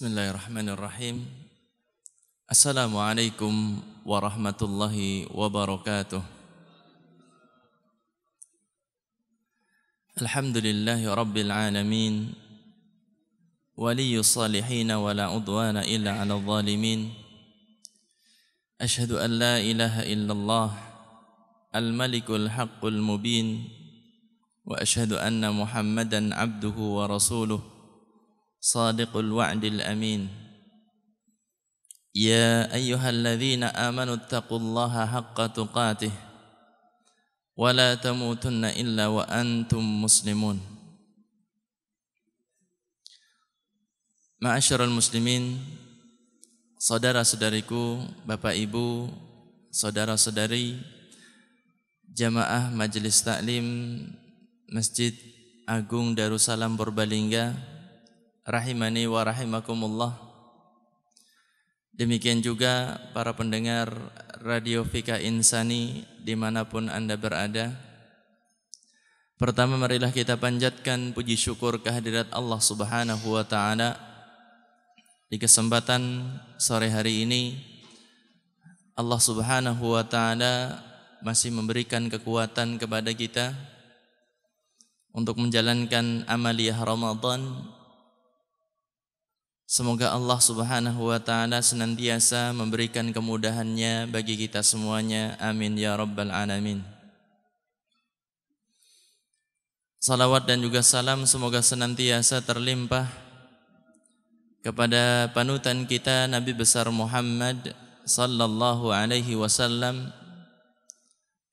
بسم الله الرحمن الرحيم السلام عليكم ورحمة الله وبركاته الحمد لله رب العالمين ولي الصالحين ولا عدوان إلا على الظالمين أشهد أن لا إله إلا الله الملك الحق المبين وأشهد أن محمدا عبده ورسوله صادق الوعد الأمين يا أيها الذين آمنوا اتقوا الله حق تقاته ولا تموتن إلا وأنتم مسلمون معاشر المسلمين Saudara-saudariku, Bapak Ibu, Saudara-saudari Jamaah Majelis Taklim Masjid Agung Darussalam Purbalingga rahimani wa rahimakumullah. Demikian juga para pendengar Radio Fika Insani dimanapun Anda berada. Pertama marilah kita panjatkan puji syukur kehadirat Allah Subhanahu wa taala di kesempatan sore hari ini Allah Subhanahu wa taala masih memberikan kekuatan kepada kita untuk menjalankan amaliyah Ramadan Semoga Allah Subhanahu wa taala senantiasa memberikan kemudahannya bagi kita semuanya. Amin ya rabbal alamin. Salawat dan juga salam semoga senantiasa terlimpah kepada panutan kita Nabi besar Muhammad sallallahu alaihi wasallam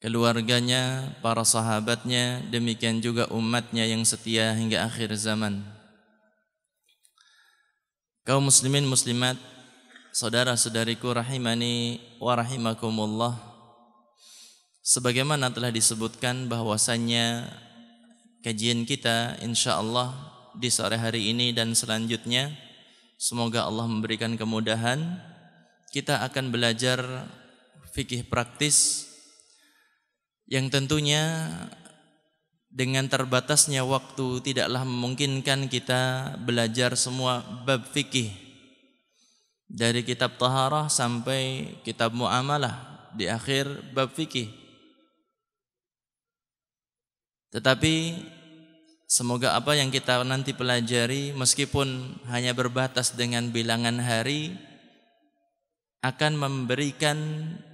keluarganya, para sahabatnya, demikian juga umatnya yang setia hingga akhir zaman. Kaum muslimin muslimat, saudara-saudariku rahimani wa rahimakumullah. Sebagaimana telah disebutkan bahwasannya kajian kita insyaallah di sore hari ini dan selanjutnya semoga Allah memberikan kemudahan kita akan belajar fikih praktis yang tentunya dengan terbatasnya waktu tidaklah memungkinkan kita belajar semua bab fikih dari kitab taharah sampai kitab muamalah di akhir bab fikih tetapi semoga apa yang kita nanti pelajari meskipun hanya berbatas dengan bilangan hari akan memberikan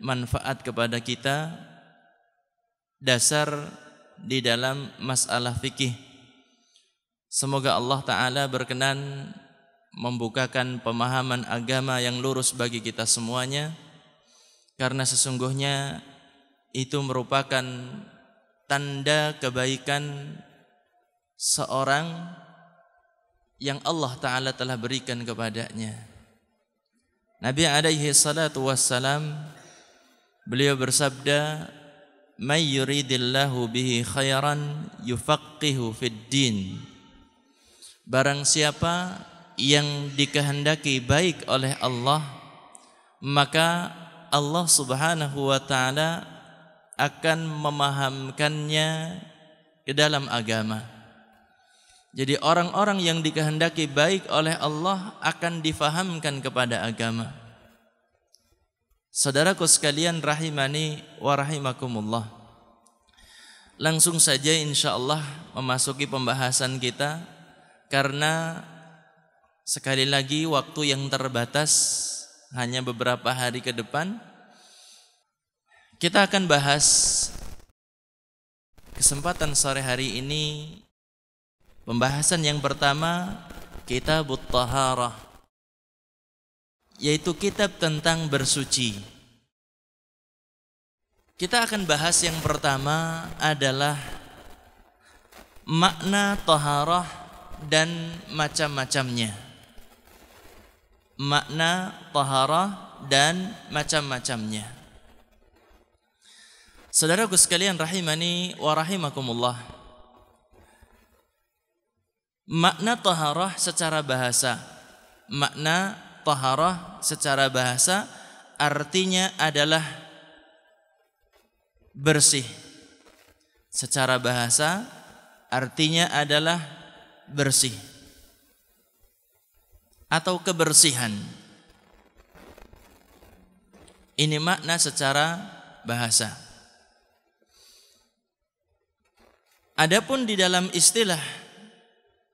manfaat kepada kita dasar di dalam masalah fikih. Semoga Allah Ta'ala berkenan membukakan pemahaman agama yang lurus bagi kita semuanya, karena sesungguhnya itu merupakan tanda kebaikan seorang yang Allah Ta'ala telah berikan kepadanya. Nabi alaihi salatu wassalam, beliau bersabda, may yuridillahu bihi khairan yufaqihu fid din Barang siapa yang dikehendaki baik oleh Allah maka Allah Subhanahu wa taala akan memahamkannya ke dalam agama. Jadi orang-orang yang dikehendaki baik oleh Allah akan difahamkan kepada agama. Saudaraku sekalian rahimani wa rahimakumullah. Langsung saja insya Allah memasuki pembahasan kita karena sekali lagi waktu yang terbatas hanya beberapa hari ke depan kita akan bahas kesempatan sore hari ini pembahasan yang pertama kitab taharah yaitu kitab tentang bersuci. Kita akan bahas yang pertama adalah makna toharoh dan macam-macamnya. Makna toharoh dan macam-macamnya. Saudaraku sekalian rahimani wa rahimakumullah. Makna toharoh secara bahasa. Makna toharoh secara bahasa artinya adalah bersih. Secara bahasa artinya adalah bersih atau kebersihan. Ini makna secara bahasa. Adapun di dalam istilah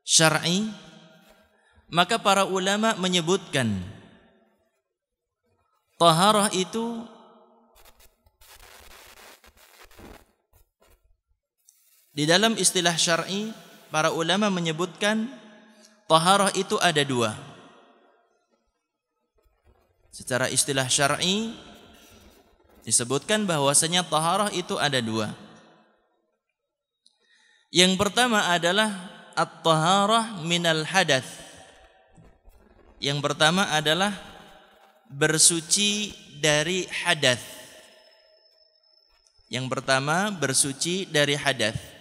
syar'i maka para ulama menyebutkan taharah itu Di dalam istilah syar'i, para ulama menyebutkan taharah itu ada dua. Secara istilah syar'i disebutkan bahwasanya taharah itu ada dua. Yang pertama adalah at-taharah minal hadath. Yang pertama adalah bersuci dari hadath. Yang pertama bersuci dari hadath.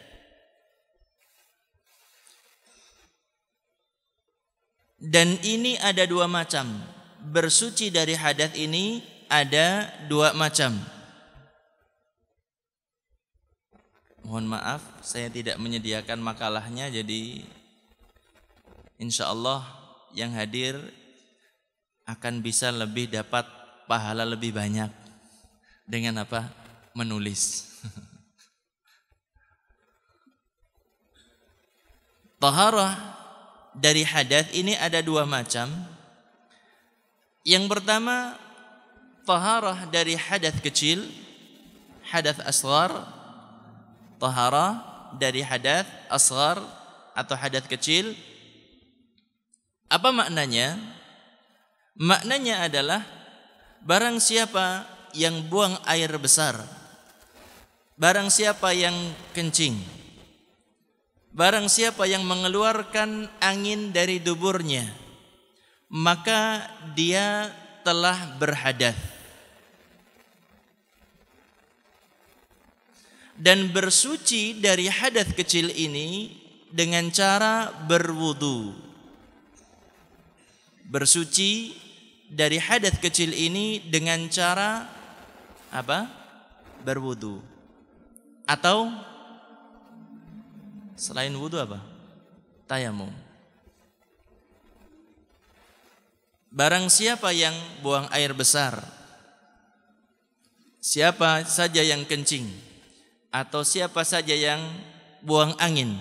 Dan ini ada dua macam. Bersuci dari hadat ini ada dua macam. Mohon maaf, saya tidak menyediakan makalahnya jadi insya Allah yang hadir akan bisa lebih dapat pahala lebih banyak dengan apa? Menulis. Taharah dari hadas ini ada dua macam. Yang pertama taharah dari hadas kecil, hadas asgar, taharah dari hadas asgar atau hadas kecil. Apa maknanya? Maknanya adalah barang siapa yang buang air besar, barang siapa yang kencing, Barang siapa yang mengeluarkan angin dari duburnya Maka dia telah berhadat Dan bersuci dari hadat kecil ini Dengan cara berwudu Bersuci dari hadat kecil ini Dengan cara apa? Berwudu Atau Selain wudhu apa? Tayamum. Barang siapa yang buang air besar Siapa saja yang kencing Atau siapa saja yang buang angin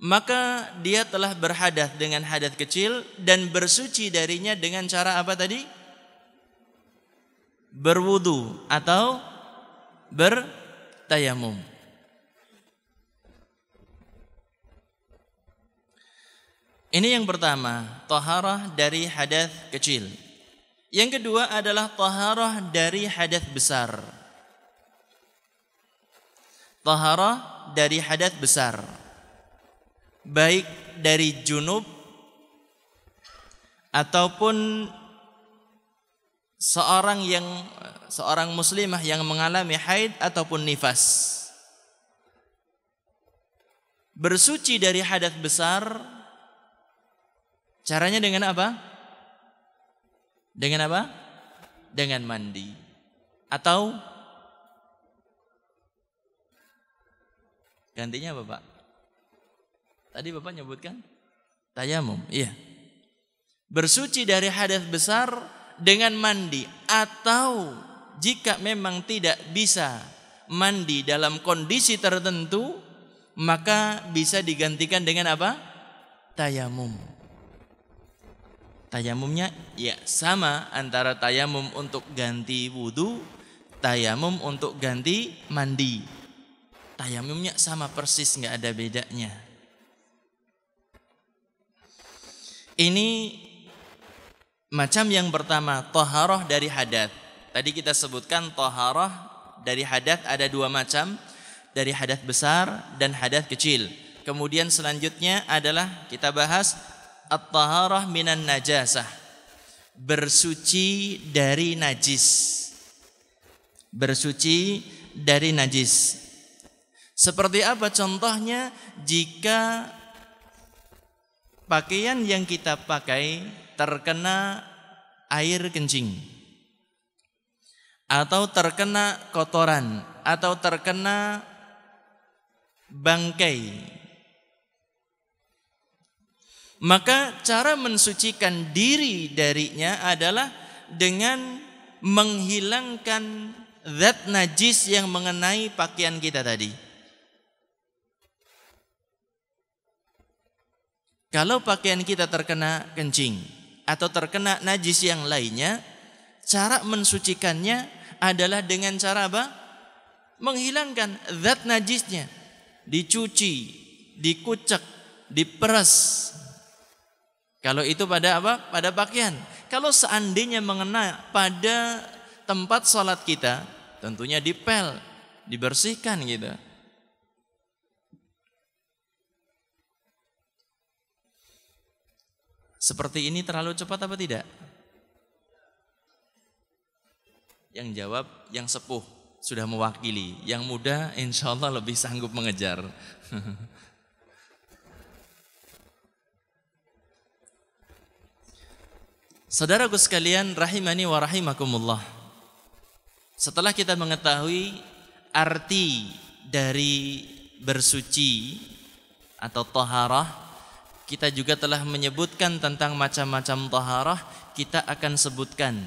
Maka dia telah berhadat dengan hadat kecil Dan bersuci darinya dengan cara apa tadi? Berwudu atau bertayamum Ini yang pertama, taharah dari hadas kecil. Yang kedua adalah taharah dari hadas besar. Taharah dari hadas besar. Baik dari junub ataupun seorang yang seorang muslimah yang mengalami haid ataupun nifas. Bersuci dari hadas besar Caranya dengan apa? Dengan apa? Dengan mandi. Atau gantinya apa, Pak? Tadi Bapak nyebutkan tayamum. Iya. Bersuci dari hadas besar dengan mandi atau jika memang tidak bisa mandi dalam kondisi tertentu maka bisa digantikan dengan apa? Tayamum. Tayamumnya ya sama antara tayamum untuk ganti wudhu, tayamum untuk ganti mandi. Tayamumnya sama persis nggak ada bedanya. Ini macam yang pertama toharoh dari hadat. Tadi kita sebutkan toharoh dari hadat ada dua macam, dari hadat besar dan hadat kecil. Kemudian selanjutnya adalah kita bahas at-taharah minan najasah. Bersuci dari najis. Bersuci dari najis. Seperti apa contohnya jika pakaian yang kita pakai terkena air kencing atau terkena kotoran atau terkena bangkai maka cara mensucikan diri darinya adalah dengan menghilangkan zat najis yang mengenai pakaian kita tadi. Kalau pakaian kita terkena kencing atau terkena najis yang lainnya, cara mensucikannya adalah dengan cara apa? Menghilangkan zat najisnya, dicuci, dikucek, diperas, kalau itu pada apa? Pada pakaian. Kalau seandainya mengena pada tempat sholat kita, tentunya dipel, dibersihkan gitu. Seperti ini terlalu cepat apa tidak? Yang jawab yang sepuh sudah mewakili, yang muda insya Allah lebih sanggup mengejar. Saudaraku sekalian rahimani wa rahimakumullah. Setelah kita mengetahui arti dari bersuci atau taharah, kita juga telah menyebutkan tentang macam-macam taharah, kita akan sebutkan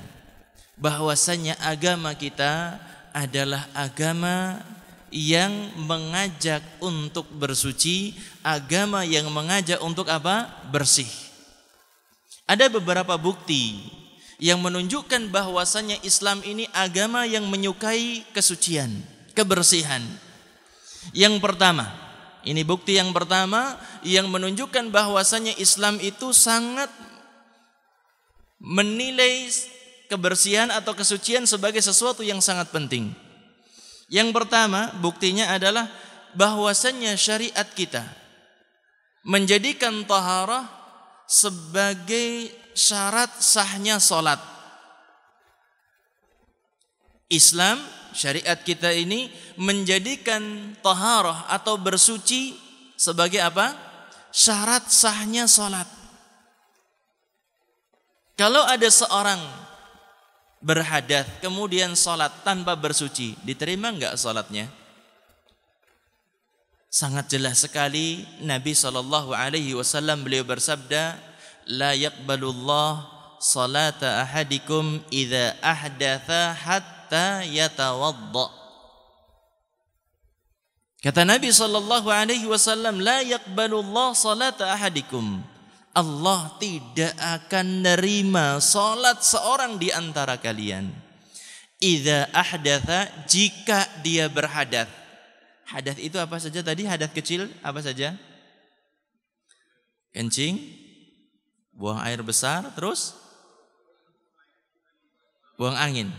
bahwasanya agama kita adalah agama yang mengajak untuk bersuci, agama yang mengajak untuk apa? bersih. Ada beberapa bukti yang menunjukkan bahwasannya Islam ini agama yang menyukai kesucian, kebersihan. Yang pertama, ini bukti yang pertama yang menunjukkan bahwasannya Islam itu sangat menilai kebersihan atau kesucian sebagai sesuatu yang sangat penting. Yang pertama, buktinya adalah bahwasannya syariat kita menjadikan taharah sebagai syarat sahnya solat. Islam syariat kita ini menjadikan taharah atau bersuci sebagai apa? Syarat sahnya solat. Kalau ada seorang berhadat kemudian solat tanpa bersuci, diterima nggak solatnya? sangat jelas sekali Nabi sallallahu alaihi wasallam beliau bersabda la yaqbalullah salata ahadikum idza ahdatha hatta yatawadda Kata Nabi sallallahu alaihi wasallam la yaqbalullah salata ahadikum Allah tidak akan nerima salat seorang di antara kalian idza ahdatha jika dia berhadat Hadat itu apa saja tadi? Hadat kecil apa saja? Kencing, buang air besar, terus buang angin.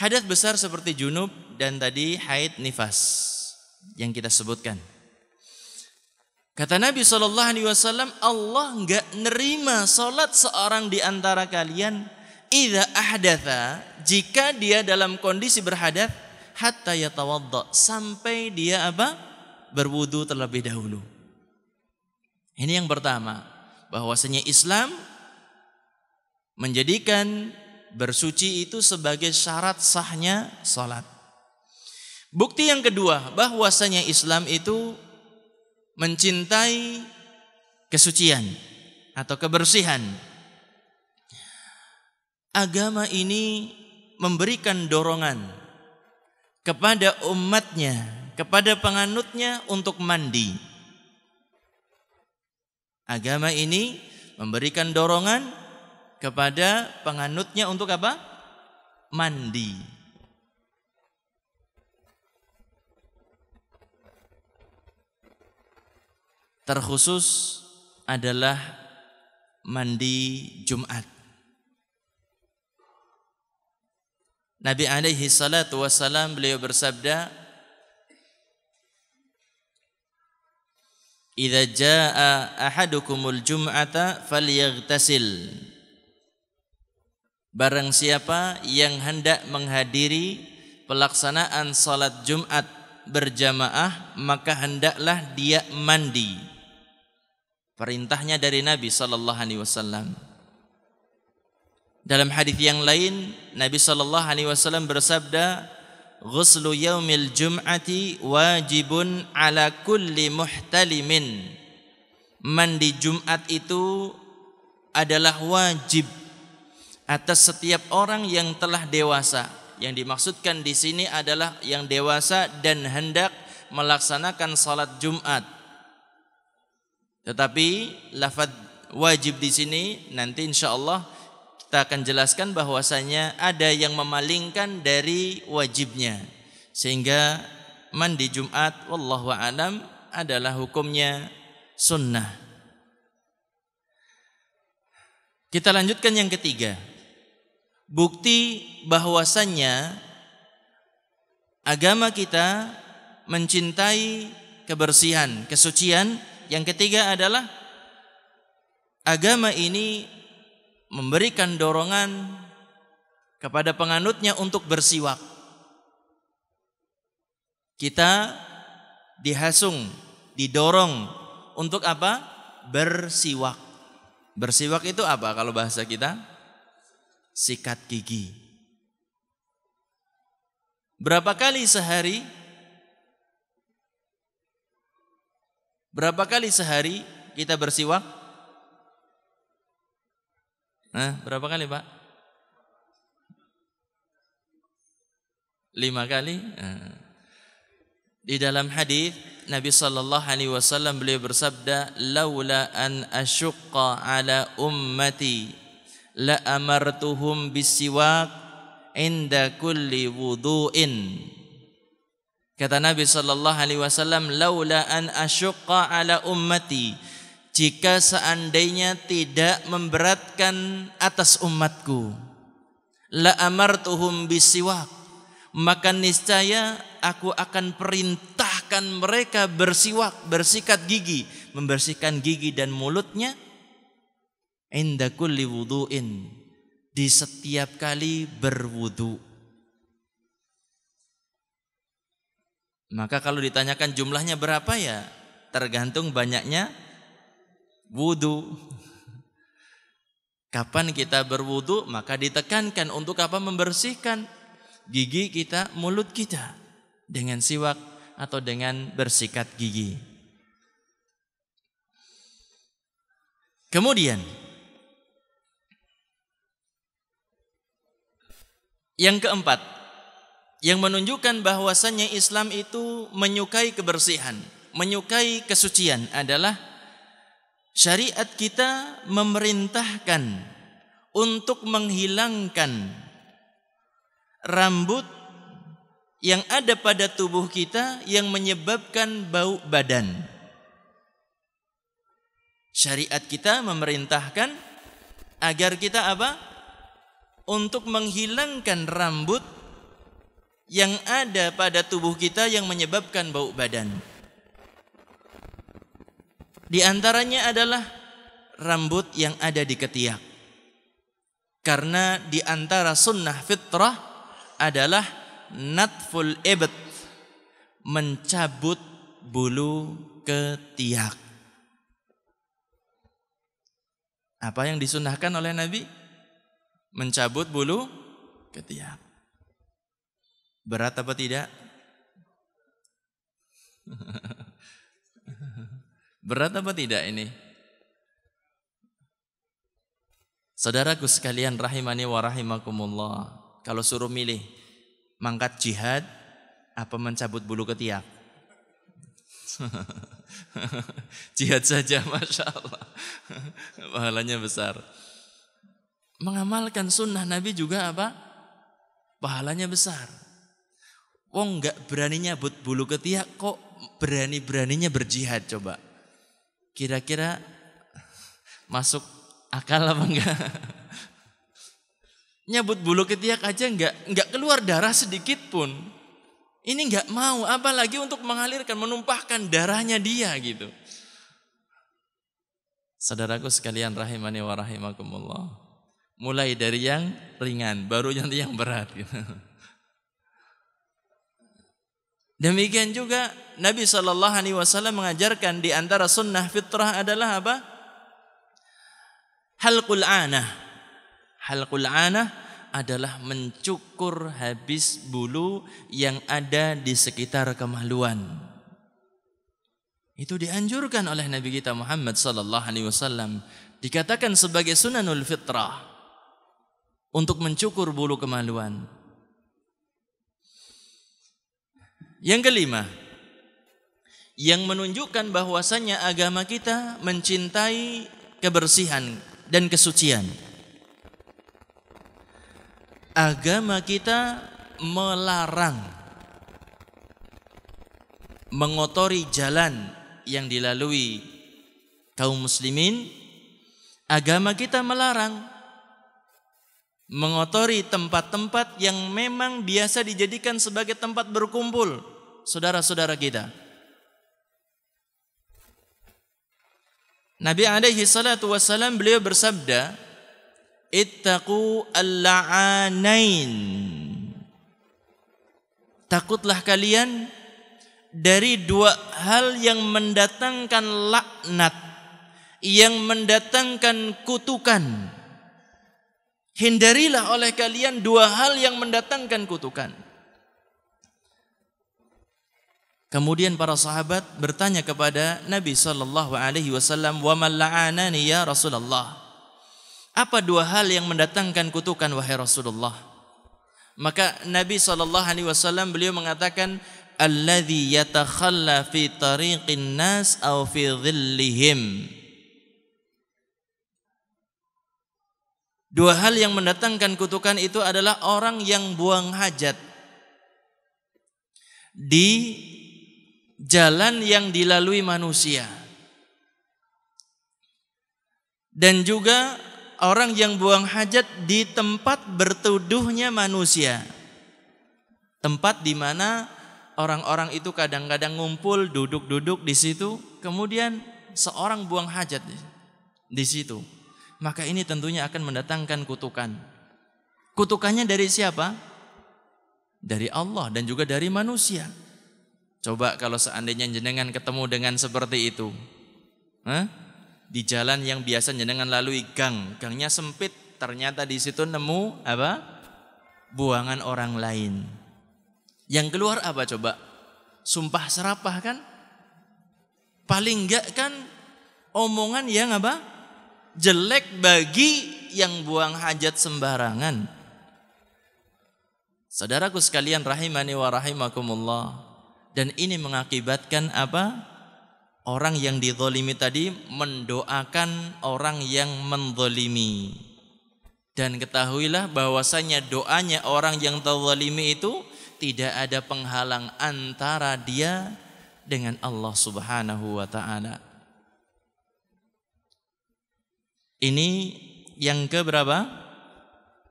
Hadat besar seperti junub dan tadi haid nifas yang kita sebutkan. Kata Nabi Shallallahu Alaihi Wasallam, Allah nggak nerima solat seorang di antara kalian idah ahdatha jika dia dalam kondisi berhadat hatta yatawadda sampai dia apa? berwudu terlebih dahulu. Ini yang pertama, bahwasanya Islam menjadikan bersuci itu sebagai syarat sahnya salat. Bukti yang kedua, bahwasanya Islam itu mencintai kesucian atau kebersihan. Agama ini memberikan dorongan kepada umatnya, kepada penganutnya untuk mandi. Agama ini memberikan dorongan kepada penganutnya untuk apa? Mandi. Terkhusus adalah mandi Jumat. Nabi alaihi salatu wasalam beliau bersabda Idza jaa ahadukumul jum'ata falyaghtasil Barang siapa yang hendak menghadiri pelaksanaan salat Jumat berjamaah maka hendaklah dia mandi Perintahnya dari Nabi sallallahu alaihi wasallam Dalam hadis yang lain Nabi sallallahu alaihi wasallam bersabda, "Ghuslu yaumil jum'ati wajibun ala kulli muhtalimin." Mandi Jumat itu adalah wajib atas setiap orang yang telah dewasa. Yang dimaksudkan di sini adalah yang dewasa dan hendak melaksanakan salat Jumat. Tetapi lafaz wajib di sini nanti insya Allah kita akan jelaskan bahwasanya ada yang memalingkan dari wajibnya sehingga mandi Jumat wallahu alam adalah hukumnya sunnah. Kita lanjutkan yang ketiga. Bukti bahwasannya agama kita mencintai kebersihan, kesucian. Yang ketiga adalah agama ini memberikan dorongan kepada penganutnya untuk bersiwak. Kita dihasung, didorong untuk apa? Bersiwak. Bersiwak itu apa kalau bahasa kita? Sikat gigi. Berapa kali sehari? Berapa kali sehari kita bersiwak? Nah, berapa kali Pak? Lima kali. Nah. Di dalam hadis Nabi Shallallahu alaihi wasallam beliau bersabda, "Laula an ashuqa ala ummati la amartuhum bisiwak inda kulli wudu'in." Kata Nabi Shallallahu alaihi wasallam, "Laula an ashuqa ala ummati" jika seandainya tidak memberatkan atas umatku la amartuhum bisiwak maka niscaya aku akan perintahkan mereka bersiwak bersikat gigi membersihkan gigi dan mulutnya inda kulli wudu'in di setiap kali berwudu maka kalau ditanyakan jumlahnya berapa ya tergantung banyaknya wudu. Kapan kita berwudu, maka ditekankan untuk apa? Membersihkan gigi kita, mulut kita dengan siwak atau dengan bersikat gigi. Kemudian yang keempat yang menunjukkan bahwasannya Islam itu menyukai kebersihan, menyukai kesucian adalah Syariat kita memerintahkan untuk menghilangkan rambut yang ada pada tubuh kita yang menyebabkan bau badan. Syariat kita memerintahkan agar kita apa? Untuk menghilangkan rambut yang ada pada tubuh kita yang menyebabkan bau badan. Di antaranya adalah rambut yang ada di ketiak. Karena di antara sunnah fitrah adalah natful ibad mencabut bulu ketiak. Apa yang disunahkan oleh Nabi? Mencabut bulu ketiak. Berat apa tidak? Berat apa tidak ini? Saudaraku sekalian rahimani wa rahimakumullah. Kalau suruh milih mangkat jihad apa mencabut bulu ketiak? jihad saja Masya Allah. Pahalanya besar. Mengamalkan sunnah Nabi juga apa? Pahalanya besar. Wong nggak berani nyabut bulu ketiak kok berani-beraninya berjihad coba. Kira-kira masuk akal apa enggak? nyebut bulu ketiak aja enggak enggak keluar darah sedikit pun. Ini enggak mau apalagi untuk mengalirkan menumpahkan darahnya dia gitu. Saudaraku sekalian rahimani wa rahimakumullah. Mulai dari yang ringan baru nanti yang berat gitu. Demikian juga Nabi Shallallahu Alaihi Wasallam mengajarkan di antara sunnah fitrah adalah apa? Halqul anah. Halqul anah adalah mencukur habis bulu yang ada di sekitar kemaluan. Itu dianjurkan oleh Nabi kita Muhammad Sallallahu Alaihi Wasallam. Dikatakan sebagai sunanul fitrah untuk mencukur bulu kemaluan. Yang kelima, yang menunjukkan bahwasannya agama kita mencintai kebersihan dan kesucian. Agama kita melarang mengotori jalan yang dilalui kaum muslimin. Agama kita melarang mengotori tempat-tempat yang memang biasa dijadikan sebagai tempat berkumpul saudara-saudara kita. Nabi alaihi salatu wasallam beliau bersabda, "Ittaqu al-la'anain." Takutlah kalian dari dua hal yang mendatangkan laknat, yang mendatangkan kutukan. Hindarilah oleh kalian dua hal yang mendatangkan kutukan. Kemudian para sahabat bertanya kepada Nabi sallallahu alaihi wasallam, "Wa man la'anani ya Rasulullah?" Apa dua hal yang mendatangkan kutukan wahai Rasulullah? Maka Nabi sallallahu alaihi wasallam beliau mengatakan, "Alladzi yatakhalla fi tariqin nas aw fi dhillihim." Dua hal yang mendatangkan kutukan itu adalah orang yang buang hajat di jalan yang dilalui manusia. Dan juga orang yang buang hajat di tempat bertuduhnya manusia. Tempat di mana orang-orang itu kadang-kadang ngumpul, duduk-duduk di situ, kemudian seorang buang hajat di situ. Maka ini tentunya akan mendatangkan kutukan. Kutukannya dari siapa? Dari Allah dan juga dari manusia. Coba kalau seandainya jenengan ketemu dengan seperti itu. Hah? Di jalan yang biasa jenengan lalui gang, gangnya sempit, ternyata di situ nemu apa? Buangan orang lain. Yang keluar apa coba? Sumpah serapah kan? Paling enggak kan omongan yang apa? Jelek bagi yang buang hajat sembarangan. Saudaraku sekalian rahimani wa rahimakumullah dan ini mengakibatkan apa? Orang yang dizolimi tadi mendoakan orang yang mendolimi. Dan ketahuilah bahwasanya doanya orang yang terzalimi itu tidak ada penghalang antara dia dengan Allah Subhanahu wa taala. Ini yang keberapa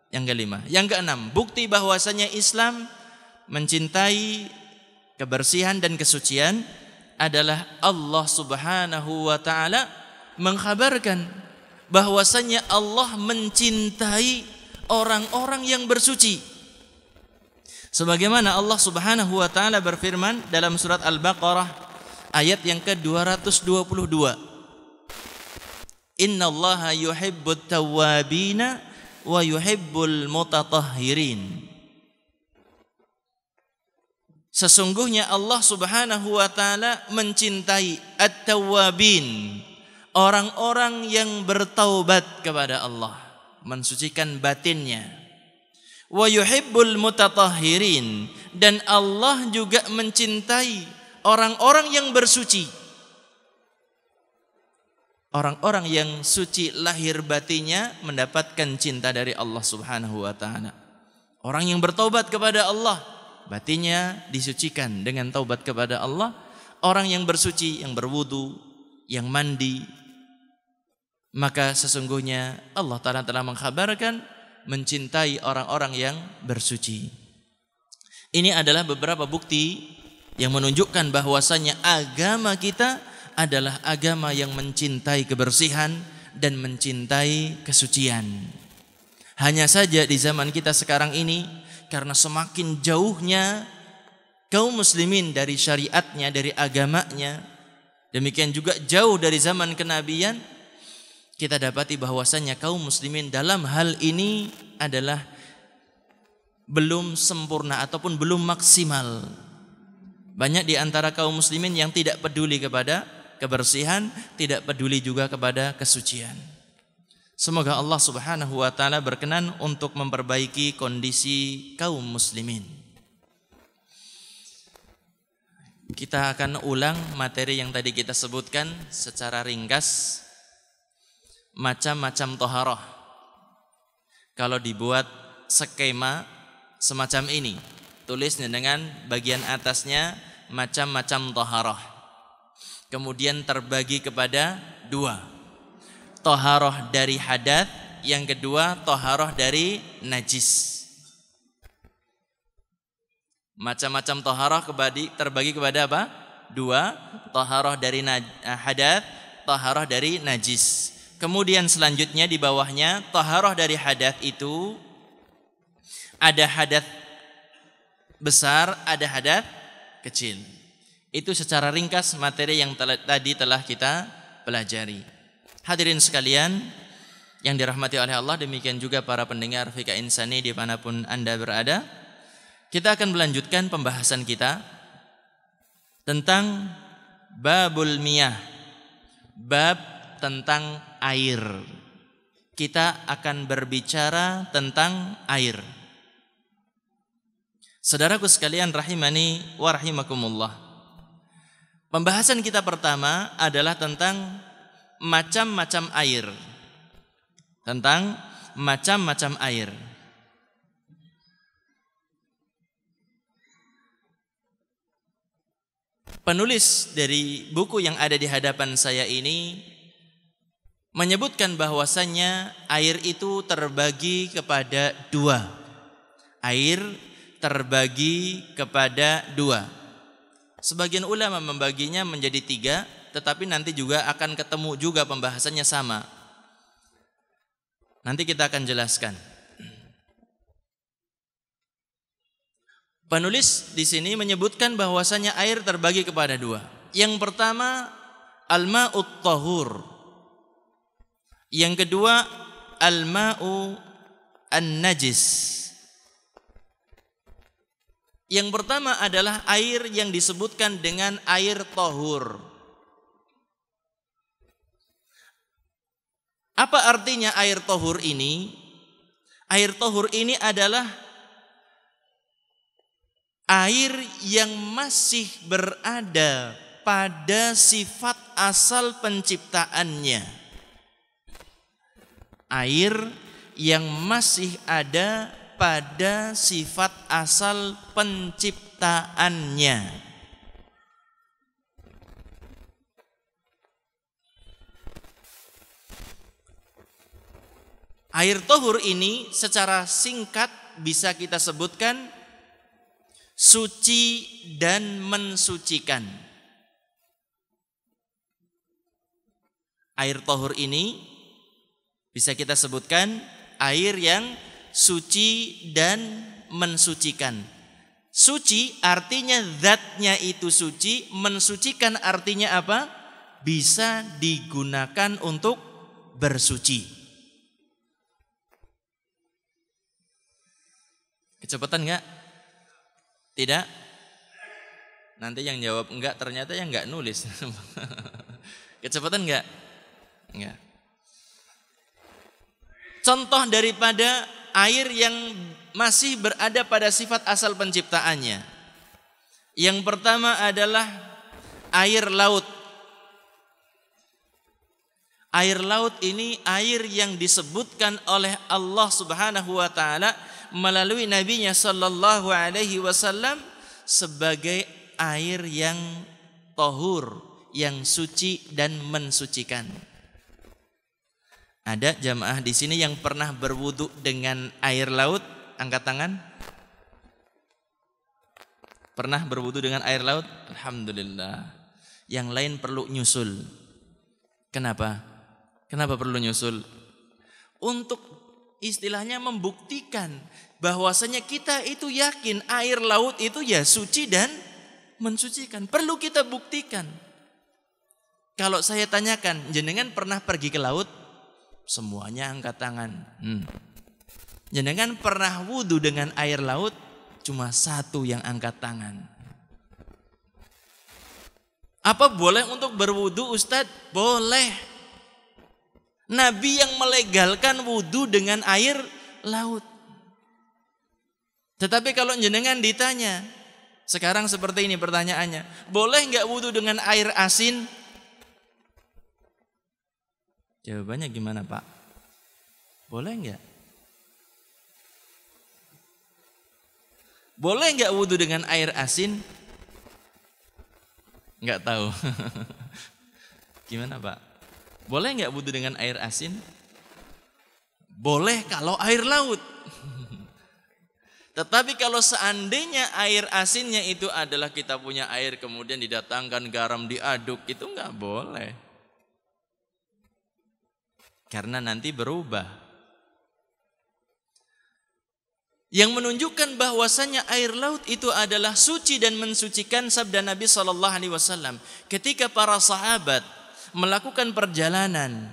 Yang kelima. Yang keenam, bukti bahwasanya Islam mencintai kebersihan dan kesucian adalah Allah Subhanahu wa taala mengkhabarkan bahwasanya Allah mencintai orang-orang yang bersuci. Sebagaimana Allah Subhanahu wa taala berfirman dalam surat Al-Baqarah ayat yang ke-222. Inna Allah yuhibbut tawwabina wa yuhibbul mutatahhirin. Sesungguhnya Allah Subhanahu wa taala mencintai at-tawwabin, orang-orang yang bertaubat kepada Allah, mensucikan batinnya. Wa yuhibbul mutatahhirin dan Allah juga mencintai orang-orang yang bersuci. Orang-orang yang suci lahir batinnya mendapatkan cinta dari Allah Subhanahu wa taala. Orang yang bertobat kepada Allah, batinnya disucikan dengan taubat kepada Allah. Orang yang bersuci, yang berwudu, yang mandi, maka sesungguhnya Allah Ta'ala telah mengkhabarkan mencintai orang-orang yang bersuci. Ini adalah beberapa bukti yang menunjukkan bahwasannya agama kita adalah agama yang mencintai kebersihan dan mencintai kesucian. Hanya saja di zaman kita sekarang ini karena semakin jauhnya kaum muslimin dari syariatnya, dari agamanya, demikian juga jauh dari zaman kenabian, kita dapati bahwasannya kaum muslimin dalam hal ini adalah belum sempurna ataupun belum maksimal. Banyak di antara kaum muslimin yang tidak peduli kepada kebersihan, tidak peduli juga kepada kesucian. Semoga Allah Subhanahu wa taala berkenan untuk memperbaiki kondisi kaum muslimin. Kita akan ulang materi yang tadi kita sebutkan secara ringkas macam-macam toharoh. Kalau dibuat skema semacam ini, tulisnya dengan bagian atasnya macam-macam toharoh. Kemudian terbagi kepada dua toharoh dari hadat, yang kedua toharoh dari najis. Macam-macam toharoh kebadi, terbagi kepada apa? Dua, toharoh dari eh, hadat, toharoh dari najis. Kemudian selanjutnya di bawahnya toharoh dari hadat itu ada hadat besar, ada hadat kecil. Itu secara ringkas materi yang tadi telah kita pelajari. Hadirin sekalian yang dirahmati oleh Allah, demikian juga para pendengar Fika Insani di manapun Anda berada. Kita akan melanjutkan pembahasan kita tentang babul miyah, bab tentang air. Kita akan berbicara tentang air. Saudaraku sekalian rahimani wa rahimakumullah. Pembahasan kita pertama adalah tentang macam-macam air. Tentang macam-macam air. Penulis dari buku yang ada di hadapan saya ini menyebutkan bahwasannya air itu terbagi kepada dua. Air terbagi kepada dua. Sebagian ulama membaginya menjadi tiga, tetapi nanti juga akan ketemu juga pembahasannya sama. Nanti kita akan jelaskan. Penulis di sini menyebutkan bahwasanya air terbagi kepada dua. Yang pertama al mau tahur. Yang kedua al-ma'u an-najis. Yang pertama adalah air yang disebutkan dengan air tahur. Apa artinya air tohur ini? Air tohur ini adalah air yang masih berada pada sifat asal penciptaannya. Air yang masih ada pada sifat asal penciptaannya. Air tohur ini secara singkat bisa kita sebutkan suci dan mensucikan. Air tohur ini bisa kita sebutkan air yang suci dan mensucikan. Suci artinya zatnya itu suci, mensucikan artinya apa? Bisa digunakan untuk bersuci. Kecepatan enggak? Tidak? Nanti yang jawab enggak ternyata yang enggak nulis. Kecepatan enggak? Enggak. Contoh daripada air yang masih berada pada sifat asal penciptaannya. Yang pertama adalah air laut. Air laut ini air yang disebutkan oleh Allah Subhanahu wa taala melalui nabinya sallallahu alaihi wasallam sebagai air yang tohur, yang suci dan mensucikan. Ada jamaah di sini yang pernah berwudu dengan air laut? Angkat tangan. Pernah berwudu dengan air laut? Alhamdulillah. Yang lain perlu nyusul. Kenapa? Kenapa perlu nyusul? Untuk istilahnya membuktikan bahwasanya kita itu yakin air laut itu ya suci dan mensucikan. Perlu kita buktikan. Kalau saya tanyakan, jenengan pernah pergi ke laut? Semuanya angkat tangan. Hmm. Jenengan pernah wudhu dengan air laut? Cuma satu yang angkat tangan. Apa boleh untuk berwudhu Ustadz? Boleh. Nabi yang melegalkan wudhu dengan air laut. Tetapi kalau jenengan ditanya, sekarang seperti ini pertanyaannya, boleh nggak wudhu dengan air asin? Jawabannya gimana Pak? Boleh nggak? Boleh nggak wudhu dengan air asin? Nggak tahu. Gimana Pak? Boleh nggak wudhu dengan air asin? Boleh kalau air laut. Tetapi kalau seandainya air asinnya itu adalah kita punya air kemudian didatangkan garam diaduk itu nggak boleh. Karena nanti berubah. Yang menunjukkan bahwasannya air laut itu adalah suci dan mensucikan sabda Nabi saw. Ketika para sahabat melakukan perjalanan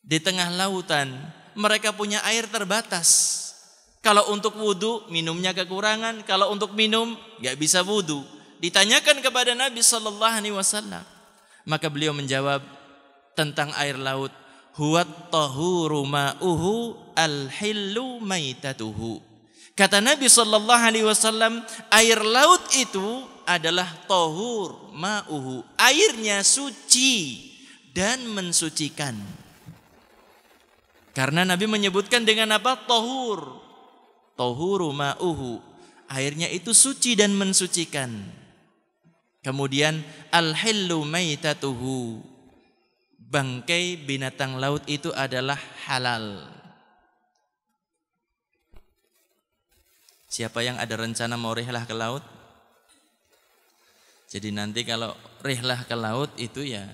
di tengah lautan, mereka punya air terbatas. Kalau untuk wudhu, minumnya kekurangan. Kalau untuk minum, gak bisa wudhu. Ditanyakan kepada Nabi Shallallahu Alaihi Wasallam, maka beliau menjawab tentang air laut. huat Huwat tahuru uhu al hilu maitatuhu. Kata Nabi Shallallahu Alaihi Wasallam, air laut itu adalah tohur ma'uhu. Airnya suci dan mensucikan. Karena Nabi menyebutkan dengan apa? Tohur. tohur ma'uhu. Airnya itu suci dan mensucikan. Kemudian al-hillu maitatuhu. Bangkai binatang laut itu adalah halal. Siapa yang ada rencana mau rehlah ke laut? Jadi nanti kalau rihlah ke laut itu ya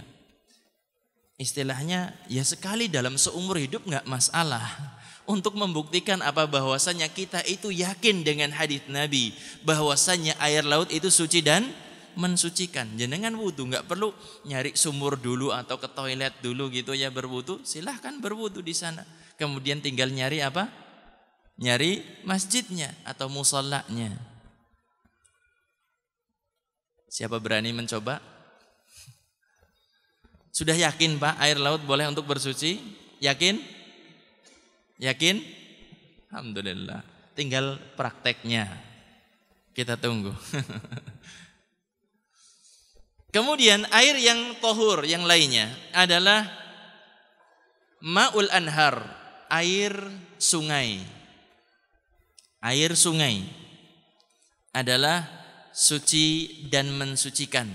istilahnya ya sekali dalam seumur hidup nggak masalah untuk membuktikan apa bahwasanya kita itu yakin dengan hadis Nabi bahwasanya air laut itu suci dan mensucikan. Jenengan wudhu nggak perlu nyari sumur dulu atau ke toilet dulu gitu ya berwudhu. Silahkan berwudhu di sana. Kemudian tinggal nyari apa? Nyari masjidnya atau musolaknya. Siapa berani mencoba? Sudah yakin Pak air laut boleh untuk bersuci? Yakin? Yakin? Alhamdulillah. Tinggal prakteknya. Kita tunggu. Kemudian air yang tohur yang lainnya adalah maul anhar, air sungai. Air sungai adalah suci dan mensucikan.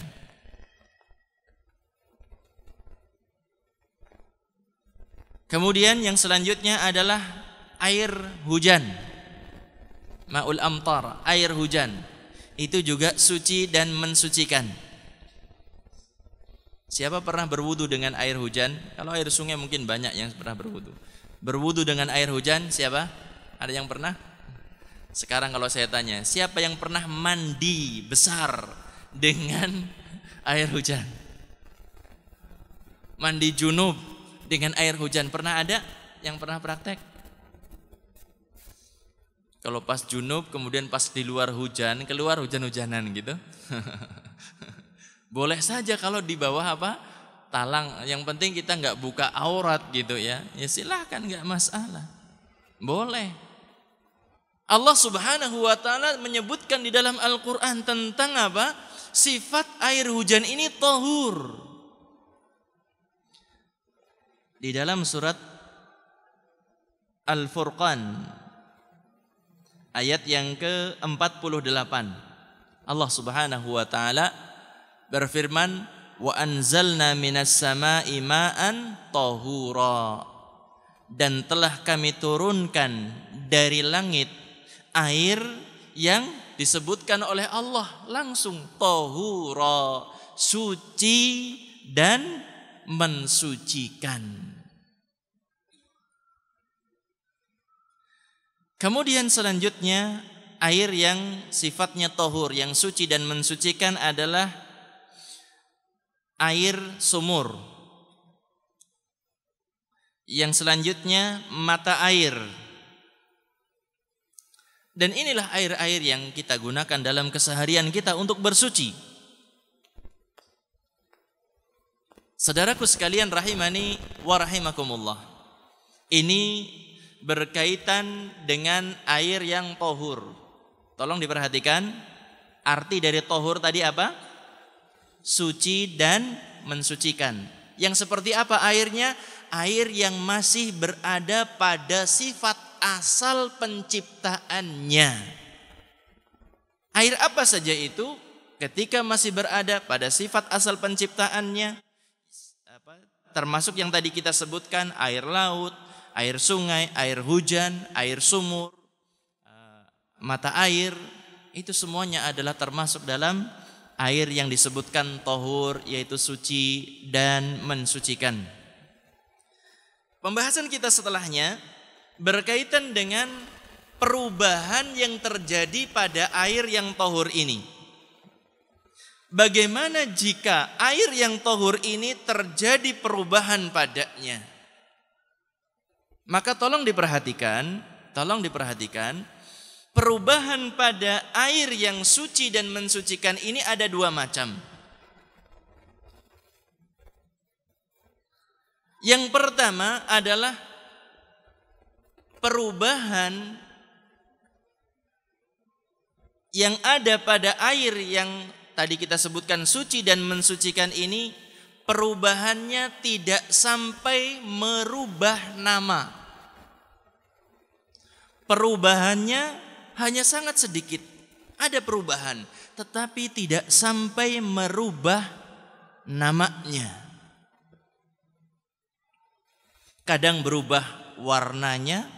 Kemudian yang selanjutnya adalah air hujan. Ma'ul amtar, air hujan. Itu juga suci dan mensucikan. Siapa pernah berwudu dengan air hujan? Kalau air sungai mungkin banyak yang pernah berwudu. Berwudu dengan air hujan siapa? Ada yang pernah? Sekarang kalau saya tanya, siapa yang pernah mandi besar dengan air hujan? Mandi junub dengan air hujan pernah ada yang pernah praktek? Kalau pas junub kemudian pas di luar hujan, keluar hujan-hujanan gitu. Boleh saja kalau di bawah apa? Talang. Yang penting kita nggak buka aurat gitu ya. Ya silahkan nggak masalah. Boleh. Allah Subhanahu wa taala menyebutkan di dalam Al-Qur'an tentang apa? Sifat air hujan ini tohur. Di dalam surat Al-Furqan ayat yang ke-48 Allah Subhanahu wa taala berfirman wa anzalna minas sama'i ma'an tahura dan telah kami turunkan dari langit air yang disebutkan oleh Allah langsung tohura suci dan mensucikan. Kemudian selanjutnya air yang sifatnya tohur, yang suci dan mensucikan adalah air sumur. Yang selanjutnya mata air dan inilah air-air yang kita gunakan dalam keseharian kita untuk bersuci. Saudaraku sekalian rahimani wa rahimakumullah. Ini berkaitan dengan air yang tohur. Tolong diperhatikan arti dari tohur tadi apa? Suci dan mensucikan. Yang seperti apa airnya? Air yang masih berada pada sifat asal penciptaannya. Air apa saja itu ketika masih berada pada sifat asal penciptaannya termasuk yang tadi kita sebutkan air laut, air sungai, air hujan, air sumur, eh, mata air itu semuanya adalah termasuk dalam air yang disebutkan tohur yaitu suci dan mensucikan. Pembahasan kita setelahnya berkaitan dengan perubahan yang terjadi pada air yang tohur ini. Bagaimana jika air yang tohur ini terjadi perubahan padanya? Maka tolong diperhatikan, tolong diperhatikan, perubahan pada air yang suci dan mensucikan ini ada dua macam. Yang pertama adalah perubahan yang ada pada air yang tadi kita sebutkan suci dan mensucikan ini perubahannya tidak sampai merubah nama. Perubahannya hanya sangat sedikit. Ada perubahan, tetapi tidak sampai merubah namanya. Kadang berubah warnanya,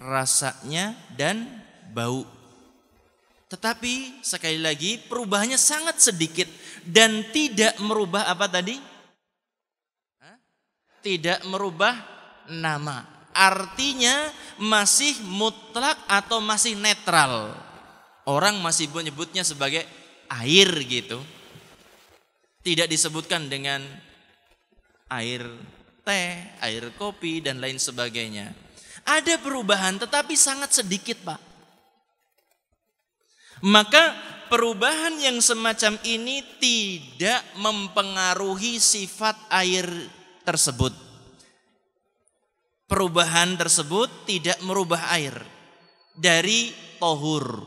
rasanya dan bau. Tetapi sekali lagi perubahannya sangat sedikit dan tidak merubah apa tadi? Tidak merubah nama. Artinya masih mutlak atau masih netral. Orang masih menyebutnya sebagai air gitu. Tidak disebutkan dengan air teh, air kopi dan lain sebagainya. Ada perubahan tetapi sangat sedikit Pak. Maka perubahan yang semacam ini tidak mempengaruhi sifat air tersebut. Perubahan tersebut tidak merubah air dari tohur.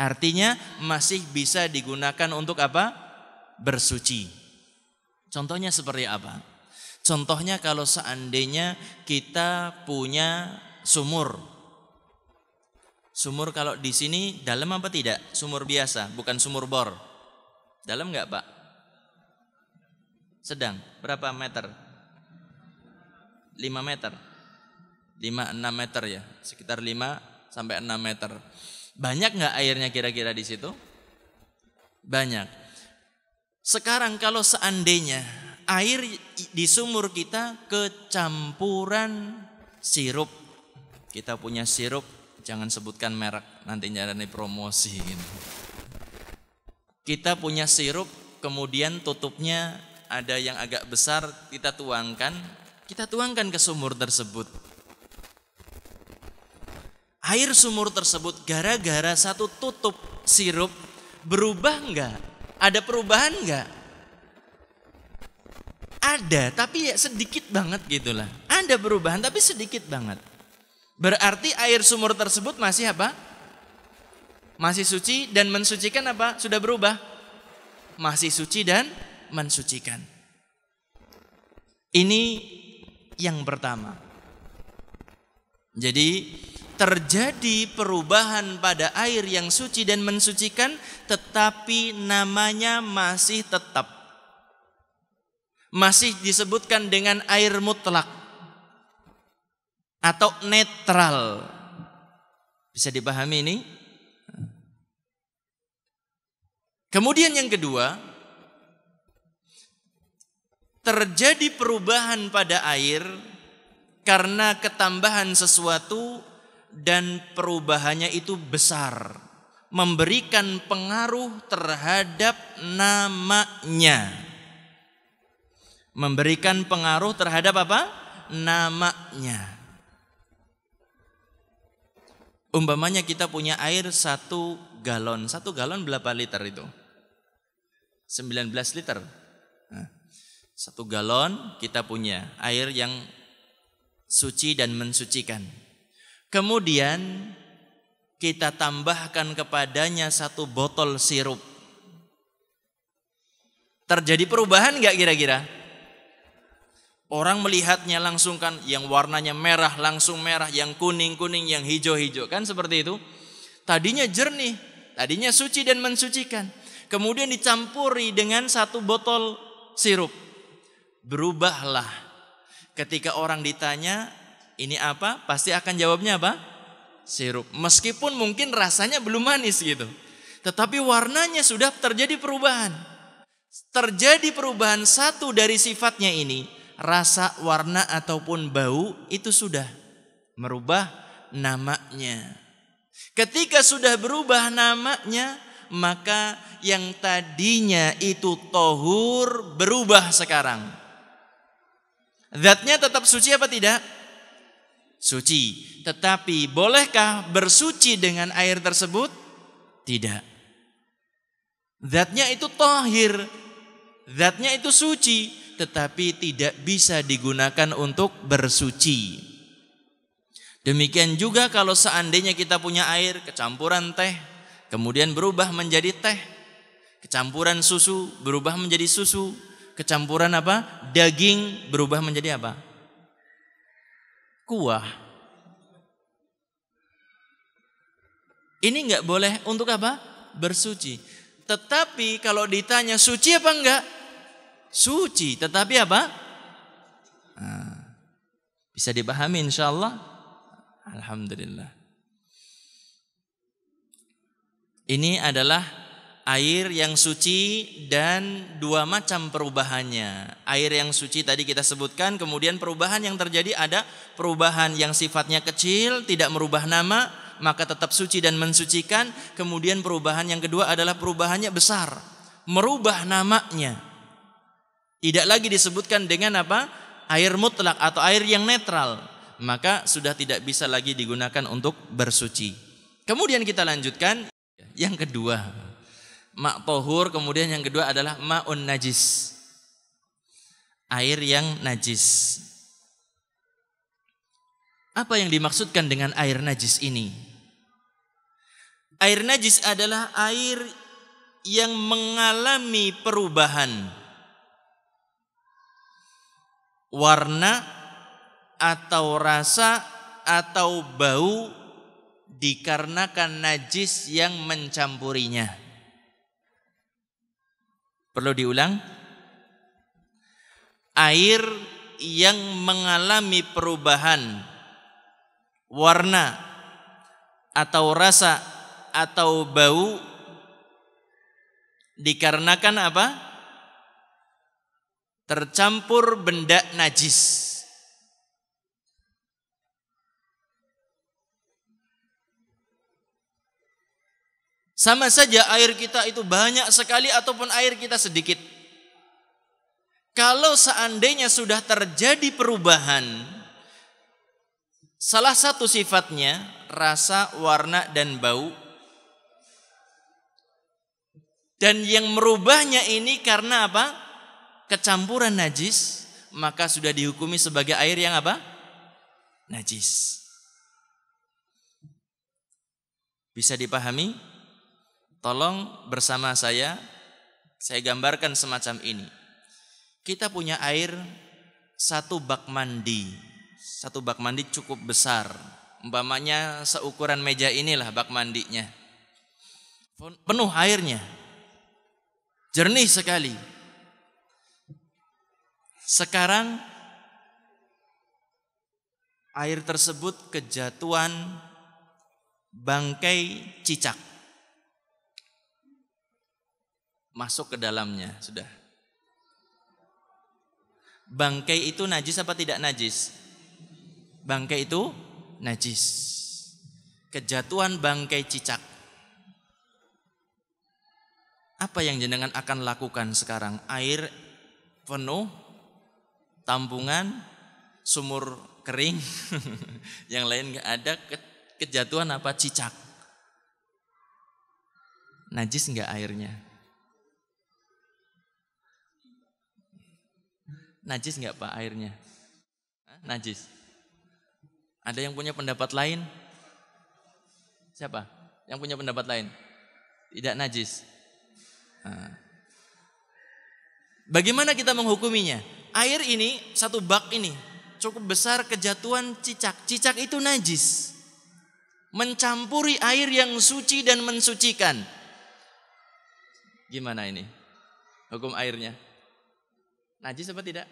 Artinya masih bisa digunakan untuk apa? Bersuci. Contohnya seperti apa? Contohnya kalau seandainya kita punya sumur. Sumur kalau di sini dalam apa tidak? Sumur biasa, bukan sumur bor. Dalam enggak, Pak? Sedang. Berapa meter? 5 meter. 5 6 meter ya, sekitar 5 sampai 6 meter. Banyak nggak airnya kira-kira di situ? Banyak. Sekarang kalau seandainya air di sumur kita kecampuran sirup. Kita punya sirup, jangan sebutkan merek, nanti nyarani promosi gitu. Kita punya sirup, kemudian tutupnya ada yang agak besar, kita tuangkan, kita tuangkan ke sumur tersebut. Air sumur tersebut gara-gara satu tutup sirup berubah enggak? Ada perubahan enggak? ada tapi ya sedikit banget gitulah. Ada perubahan tapi sedikit banget. Berarti air sumur tersebut masih apa? Masih suci dan mensucikan apa? Sudah berubah? Masih suci dan mensucikan. Ini yang pertama. Jadi terjadi perubahan pada air yang suci dan mensucikan tetapi namanya masih tetap masih disebutkan dengan air mutlak atau netral. Bisa dipahami ini? Kemudian yang kedua, terjadi perubahan pada air karena ketambahan sesuatu dan perubahannya itu besar memberikan pengaruh terhadap namanya memberikan pengaruh terhadap apa? namanya. Umpamanya kita punya air satu galon. Satu galon berapa liter itu? 19 liter. Nah, satu galon kita punya air yang suci dan mensucikan. Kemudian kita tambahkan kepadanya satu botol sirup. Terjadi perubahan nggak kira-kira? Orang melihatnya langsung kan yang warnanya merah langsung merah, yang kuning-kuning, yang hijau-hijau. Kan seperti itu. Tadinya jernih, tadinya suci dan mensucikan. Kemudian dicampuri dengan satu botol sirup. Berubahlah. Ketika orang ditanya, ini apa? Pasti akan jawabnya apa? Sirup. Meskipun mungkin rasanya belum manis gitu. Tetapi warnanya sudah terjadi perubahan. Terjadi perubahan satu dari sifatnya ini rasa, warna ataupun bau itu sudah merubah namanya. Ketika sudah berubah namanya, maka yang tadinya itu tohur berubah sekarang. Zatnya tetap suci apa tidak? Suci. Tetapi bolehkah bersuci dengan air tersebut? Tidak. Zatnya itu tohir. Zatnya itu suci tetapi tidak bisa digunakan untuk bersuci. Demikian juga kalau seandainya kita punya air kecampuran teh, kemudian berubah menjadi teh, kecampuran susu berubah menjadi susu, kecampuran apa? daging berubah menjadi apa? kuah. Ini nggak boleh untuk apa? bersuci. Tetapi kalau ditanya suci apa enggak? suci tetapi apa ah, bisa dipahami Allah. alhamdulillah ini adalah air yang suci dan dua macam perubahannya. Air yang suci tadi kita sebutkan, kemudian perubahan yang terjadi ada perubahan yang sifatnya kecil, tidak merubah nama, maka tetap suci dan mensucikan. Kemudian perubahan yang kedua adalah perubahannya besar, merubah namanya. Tidak lagi disebutkan dengan apa? Air mutlak atau air yang netral. Maka sudah tidak bisa lagi digunakan untuk bersuci. Kemudian kita lanjutkan yang kedua. Mak tohur kemudian yang kedua adalah ma'un najis. Air yang najis. Apa yang dimaksudkan dengan air najis ini? Air najis adalah air yang mengalami perubahan warna atau rasa atau bau dikarenakan najis yang mencampurinya. Perlu diulang? Air yang mengalami perubahan warna atau rasa atau bau dikarenakan apa? tercampur benda najis. Sama saja air kita itu banyak sekali ataupun air kita sedikit. Kalau seandainya sudah terjadi perubahan, salah satu sifatnya rasa, warna, dan bau. Dan yang merubahnya ini karena apa? kecampuran najis, maka sudah dihukumi sebagai air yang apa? Najis. Bisa dipahami? Tolong bersama saya, saya gambarkan semacam ini. Kita punya air satu bak mandi. Satu bak mandi cukup besar. Umpamanya seukuran meja inilah bak mandinya. Penuh airnya. Jernih sekali. Sekarang air tersebut kejatuhan bangkai cicak. Masuk ke dalamnya, sudah. Bangkai itu najis apa tidak najis? Bangkai itu najis. Kejatuhan bangkai cicak. Apa yang jenengan akan lakukan sekarang? Air penuh tampungan, sumur kering, yang lain nggak ada ke, kejatuhan apa cicak. Najis nggak airnya? Najis nggak pak airnya? Najis. Ada yang punya pendapat lain? Siapa? Yang punya pendapat lain? Tidak najis. Nah. Bagaimana kita menghukuminya? air ini, satu bak ini cukup besar kejatuhan cicak. Cicak itu najis. Mencampuri air yang suci dan mensucikan. Gimana ini? Hukum airnya. Najis apa tidak?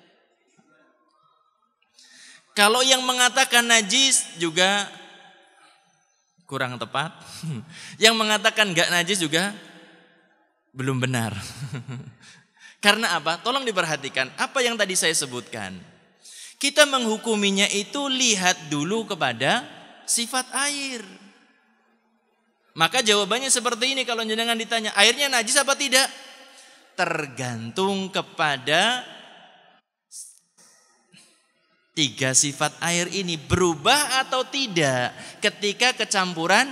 Kalau yang mengatakan najis juga kurang tepat. Yang mengatakan gak najis juga belum benar. Karena apa? Tolong diperhatikan apa yang tadi saya sebutkan. Kita menghukuminya itu lihat dulu kepada sifat air. Maka jawabannya seperti ini kalau jenengan ditanya, airnya najis apa tidak? Tergantung kepada tiga sifat air ini berubah atau tidak ketika kecampuran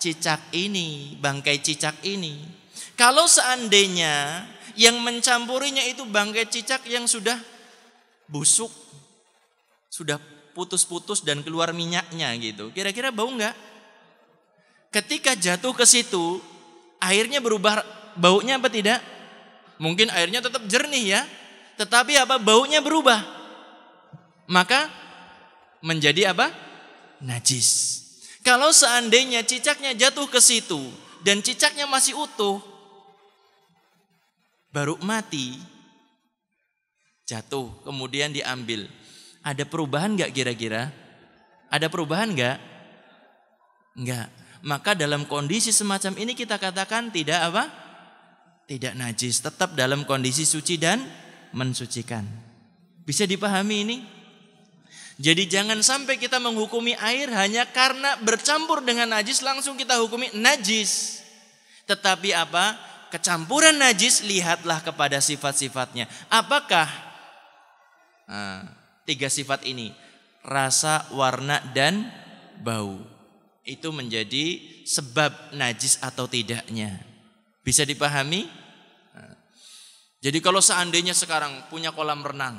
cicak ini, bangkai cicak ini. Kalau seandainya yang mencampurinya itu bangkai cicak yang sudah busuk, sudah putus-putus dan keluar minyaknya gitu. Kira-kira bau nggak? Ketika jatuh ke situ, airnya berubah baunya apa tidak? Mungkin airnya tetap jernih ya, tetapi apa baunya berubah. Maka menjadi apa? Najis. Kalau seandainya cicaknya jatuh ke situ dan cicaknya masih utuh, Baru mati, jatuh, kemudian diambil. Ada perubahan nggak kira-kira? Ada perubahan nggak? Nggak. Maka dalam kondisi semacam ini kita katakan tidak apa? Tidak najis, tetap dalam kondisi suci dan mensucikan. Bisa dipahami ini? Jadi jangan sampai kita menghukumi air hanya karena bercampur dengan najis langsung kita hukumi najis. Tetapi apa? kecampuran najis, lihatlah kepada sifat-sifatnya. Apakah nah, tiga sifat ini? Rasa, warna, dan bau. Itu menjadi sebab najis atau tidaknya. Bisa dipahami? Ah. jadi kalau seandainya sekarang punya kolam renang,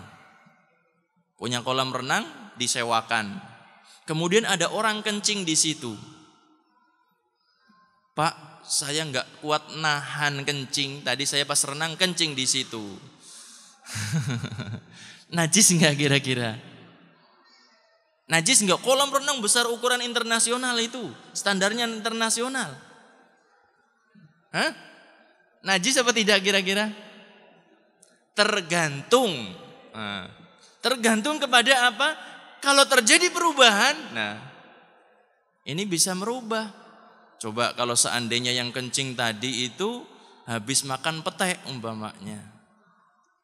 punya kolam renang disewakan. Kemudian ada orang kencing di situ. Pak, saya nggak kuat nahan kencing. Tadi saya pas renang kencing di situ. Najis nggak kira-kira? Najis nggak? Kolam renang besar ukuran internasional itu, standarnya internasional. Hah? Najis apa tidak kira-kira? Tergantung. Nah, tergantung kepada apa? Kalau terjadi perubahan, nah ini bisa merubah Coba kalau seandainya yang kencing tadi itu habis makan petai umpamanya.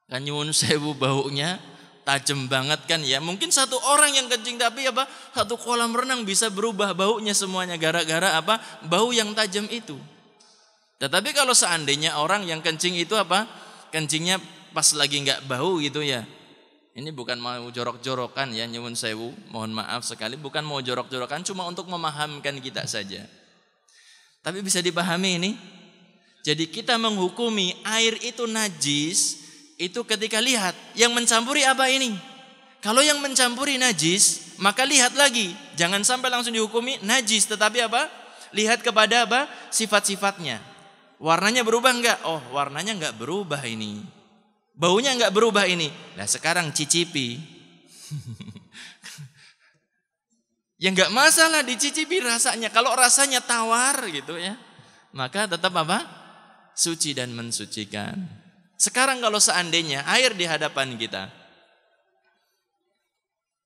Kan nyuwun sewu baunya tajam banget kan ya. Mungkin satu orang yang kencing tapi apa? Satu kolam renang bisa berubah baunya semuanya gara-gara apa? Bau yang tajam itu. Tetapi kalau seandainya orang yang kencing itu apa? Kencingnya pas lagi nggak bau gitu ya. Ini bukan mau jorok-jorokan ya nyuwun sewu, mohon maaf sekali bukan mau jorok-jorokan cuma untuk memahamkan kita saja. Tapi bisa dipahami ini. Jadi kita menghukumi air itu najis itu ketika lihat yang mencampuri apa ini. Kalau yang mencampuri najis, maka lihat lagi. Jangan sampai langsung dihukumi najis, tetapi apa? Lihat kepada apa? Sifat-sifatnya. Warnanya berubah enggak? Oh, warnanya enggak berubah ini. Baunya enggak berubah ini. Nah, sekarang cicipi. Ya nggak masalah dicicipi rasanya. Kalau rasanya tawar gitu ya, maka tetap apa? Suci dan mensucikan. Sekarang kalau seandainya air di hadapan kita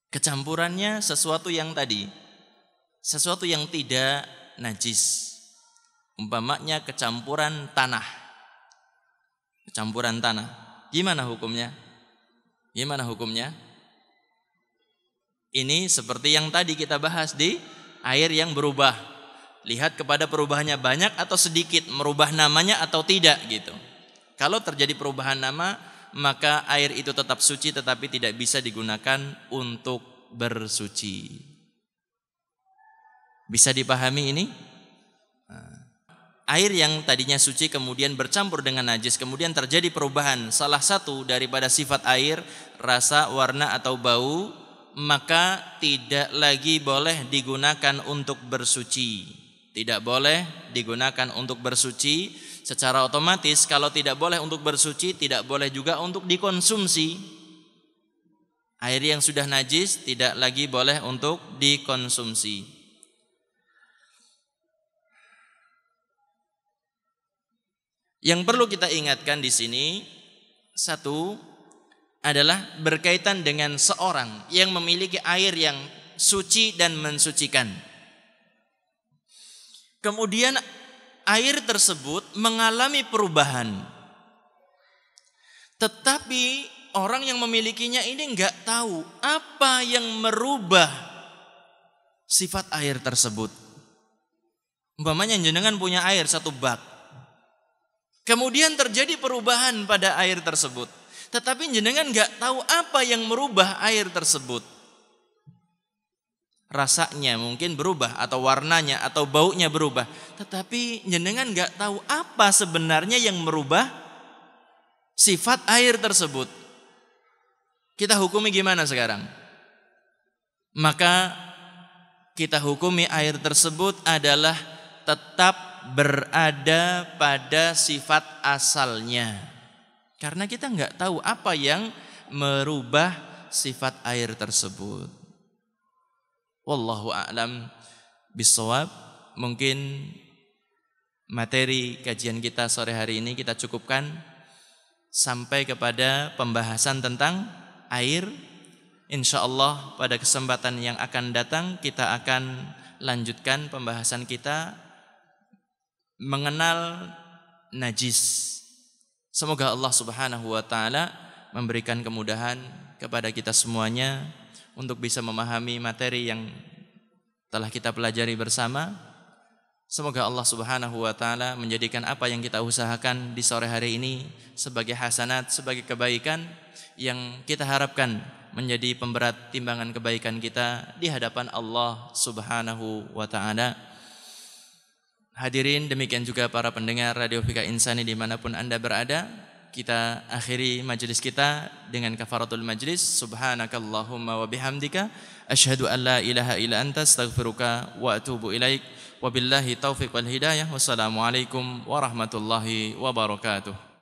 kecampurannya sesuatu yang tadi, sesuatu yang tidak najis. Umpamanya kecampuran tanah. Kecampuran tanah. Gimana hukumnya? Gimana hukumnya? Ini seperti yang tadi kita bahas di air yang berubah. Lihat kepada perubahannya banyak atau sedikit, merubah namanya atau tidak gitu. Kalau terjadi perubahan nama, maka air itu tetap suci tetapi tidak bisa digunakan untuk bersuci. Bisa dipahami ini? Air yang tadinya suci kemudian bercampur dengan najis, kemudian terjadi perubahan. Salah satu daripada sifat air, rasa, warna atau bau maka tidak lagi boleh digunakan untuk bersuci. Tidak boleh digunakan untuk bersuci secara otomatis kalau tidak boleh untuk bersuci tidak boleh juga untuk dikonsumsi. Air yang sudah najis tidak lagi boleh untuk dikonsumsi. Yang perlu kita ingatkan di sini satu adalah berkaitan dengan seorang yang memiliki air yang suci dan mensucikan. Kemudian air tersebut mengalami perubahan. Tetapi orang yang memilikinya ini nggak tahu apa yang merubah sifat air tersebut. Umpamanya jenengan punya air satu bak. Kemudian terjadi perubahan pada air tersebut tetapi jenengan nggak tahu apa yang merubah air tersebut. Rasanya mungkin berubah atau warnanya atau baunya berubah. Tetapi jenengan nggak tahu apa sebenarnya yang merubah sifat air tersebut. Kita hukumi gimana sekarang? Maka kita hukumi air tersebut adalah tetap berada pada sifat asalnya. Karena kita nggak tahu apa yang merubah sifat air tersebut. Wallahu a'lam bisawab. Mungkin materi kajian kita sore hari ini kita cukupkan sampai kepada pembahasan tentang air. Insya Allah pada kesempatan yang akan datang kita akan lanjutkan pembahasan kita mengenal najis Semoga Allah Subhanahu wa taala memberikan kemudahan kepada kita semuanya untuk bisa memahami materi yang telah kita pelajari bersama. Semoga Allah Subhanahu wa taala menjadikan apa yang kita usahakan di sore hari ini sebagai hasanat, sebagai kebaikan yang kita harapkan menjadi pemberat timbangan kebaikan kita di hadapan Allah Subhanahu wa taala. Hadirin demikian juga para pendengar Radio Fika Insani dimanapun anda berada Kita akhiri majelis kita dengan kafaratul majlis Subhanakallahumma wa bihamdika Ashadu an la ilaha ila anta astaghfiruka wa atubu ilaik Wabillahi taufiq wal hidayah Wassalamualaikum warahmatullahi wabarakatuh